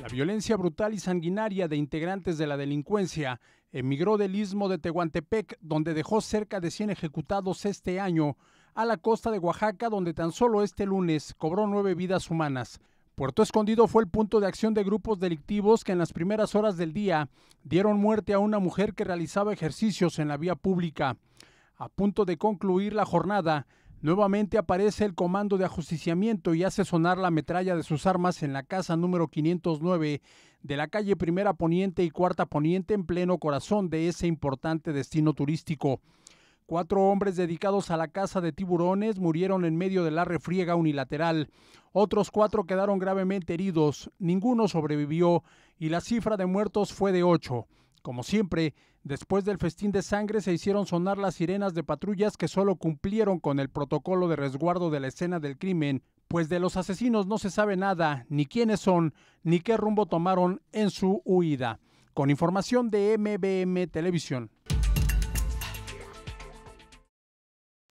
La violencia brutal y sanguinaria de integrantes de la delincuencia emigró del istmo de Tehuantepec, donde dejó cerca de 100 ejecutados este año, a la costa de Oaxaca, donde tan solo este lunes cobró nueve vidas humanas. Puerto Escondido fue el punto de acción de grupos delictivos que en las primeras horas del día dieron muerte a una mujer que realizaba ejercicios en la vía pública. A punto de concluir la jornada, Nuevamente aparece el comando de ajusticiamiento y hace sonar la metralla de sus armas en la casa número 509 de la calle Primera Poniente y Cuarta Poniente en pleno corazón de ese importante destino turístico. Cuatro hombres dedicados a la caza de tiburones murieron en medio de la refriega unilateral. Otros cuatro quedaron gravemente heridos, ninguno sobrevivió y la cifra de muertos fue de ocho. Como siempre, después del festín de sangre se hicieron sonar las sirenas de patrullas que solo cumplieron con el protocolo de resguardo de la escena del crimen, pues de los asesinos no se sabe nada, ni quiénes son, ni qué rumbo tomaron en su huida. Con información de MBM Televisión.